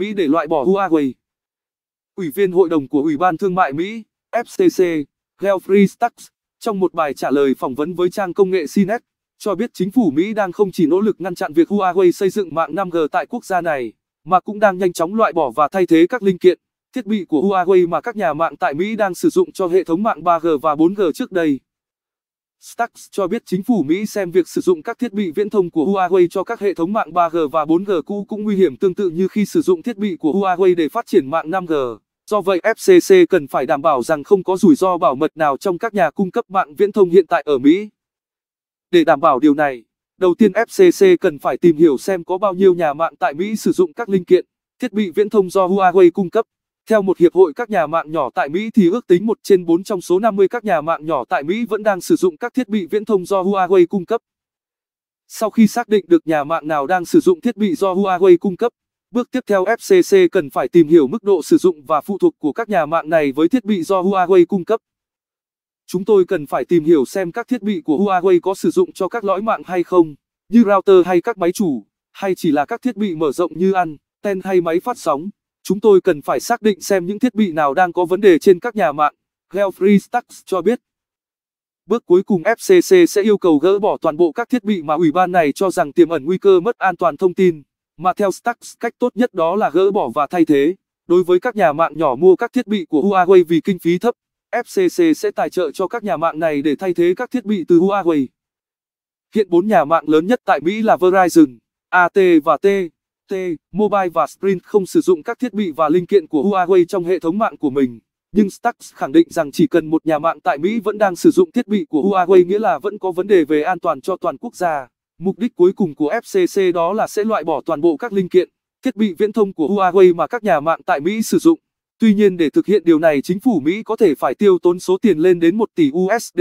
Mỹ để loại bỏ Huawei. Ủy viên Hội đồng của Ủy ban Thương mại Mỹ, FCC, Geoffrey Stux, trong một bài trả lời phỏng vấn với trang công nghệ CNET, cho biết chính phủ Mỹ đang không chỉ nỗ lực ngăn chặn việc Huawei xây dựng mạng 5G tại quốc gia này, mà cũng đang nhanh chóng loại bỏ và thay thế các linh kiện, thiết bị của Huawei mà các nhà mạng tại Mỹ đang sử dụng cho hệ thống mạng 3G và 4G trước đây. Stax cho biết chính phủ Mỹ xem việc sử dụng các thiết bị viễn thông của Huawei cho các hệ thống mạng 3G và 4G cũ cũng nguy hiểm tương tự như khi sử dụng thiết bị của Huawei để phát triển mạng 5G. Do vậy, FCC cần phải đảm bảo rằng không có rủi ro bảo mật nào trong các nhà cung cấp mạng viễn thông hiện tại ở Mỹ. Để đảm bảo điều này, đầu tiên FCC cần phải tìm hiểu xem có bao nhiêu nhà mạng tại Mỹ sử dụng các linh kiện, thiết bị viễn thông do Huawei cung cấp. Theo một hiệp hội các nhà mạng nhỏ tại Mỹ thì ước tính 1 trên 4 trong số 50 các nhà mạng nhỏ tại Mỹ vẫn đang sử dụng các thiết bị viễn thông do Huawei cung cấp. Sau khi xác định được nhà mạng nào đang sử dụng thiết bị do Huawei cung cấp, bước tiếp theo FCC cần phải tìm hiểu mức độ sử dụng và phụ thuộc của các nhà mạng này với thiết bị do Huawei cung cấp. Chúng tôi cần phải tìm hiểu xem các thiết bị của Huawei có sử dụng cho các lõi mạng hay không, như router hay các máy chủ, hay chỉ là các thiết bị mở rộng như anten hay máy phát sóng. Chúng tôi cần phải xác định xem những thiết bị nào đang có vấn đề trên các nhà mạng, Geoffrey Stacks cho biết. Bước cuối cùng FCC sẽ yêu cầu gỡ bỏ toàn bộ các thiết bị mà ủy ban này cho rằng tiềm ẩn nguy cơ mất an toàn thông tin, mà theo Stacks cách tốt nhất đó là gỡ bỏ và thay thế. Đối với các nhà mạng nhỏ mua các thiết bị của Huawei vì kinh phí thấp, FCC sẽ tài trợ cho các nhà mạng này để thay thế các thiết bị từ Huawei. Hiện bốn nhà mạng lớn nhất tại Mỹ là Verizon, AT và T. T, Mobile và Sprint không sử dụng các thiết bị và linh kiện của Huawei trong hệ thống mạng của mình. Nhưng Stux khẳng định rằng chỉ cần một nhà mạng tại Mỹ vẫn đang sử dụng thiết bị của Huawei nghĩa là vẫn có vấn đề về an toàn cho toàn quốc gia. Mục đích cuối cùng của FCC đó là sẽ loại bỏ toàn bộ các linh kiện, thiết bị viễn thông của Huawei mà các nhà mạng tại Mỹ sử dụng. Tuy nhiên để thực hiện điều này chính phủ Mỹ có thể phải tiêu tốn số tiền lên đến 1 tỷ USD.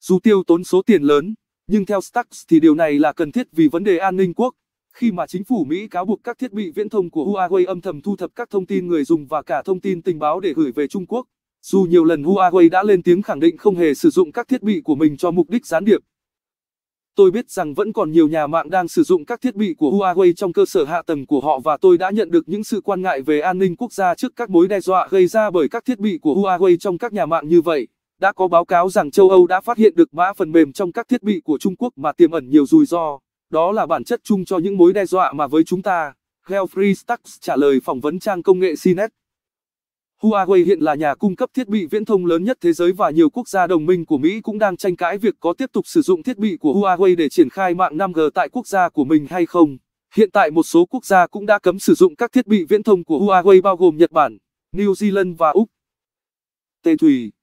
Dù tiêu tốn số tiền lớn, nhưng theo Stux thì điều này là cần thiết vì vấn đề an ninh quốc khi mà chính phủ Mỹ cáo buộc các thiết bị viễn thông của Huawei âm thầm thu thập các thông tin người dùng và cả thông tin tình báo để gửi về Trung Quốc. Dù nhiều lần Huawei đã lên tiếng khẳng định không hề sử dụng các thiết bị của mình cho mục đích gián điệp. Tôi biết rằng vẫn còn nhiều nhà mạng đang sử dụng các thiết bị của Huawei trong cơ sở hạ tầng của họ và tôi đã nhận được những sự quan ngại về an ninh quốc gia trước các mối đe dọa gây ra bởi các thiết bị của Huawei trong các nhà mạng như vậy. Đã có báo cáo rằng châu Âu đã phát hiện được mã phần mềm trong các thiết bị của Trung Quốc mà tiềm ẩn nhiều rủi ro. Đó là bản chất chung cho những mối đe dọa mà với chúng ta, Geoffrey Stacks trả lời phỏng vấn trang công nghệ CNET. Huawei hiện là nhà cung cấp thiết bị viễn thông lớn nhất thế giới và nhiều quốc gia đồng minh của Mỹ cũng đang tranh cãi việc có tiếp tục sử dụng thiết bị của Huawei để triển khai mạng 5G tại quốc gia của mình hay không. Hiện tại một số quốc gia cũng đã cấm sử dụng các thiết bị viễn thông của Huawei bao gồm Nhật Bản, New Zealand và Úc. Tê Thủy.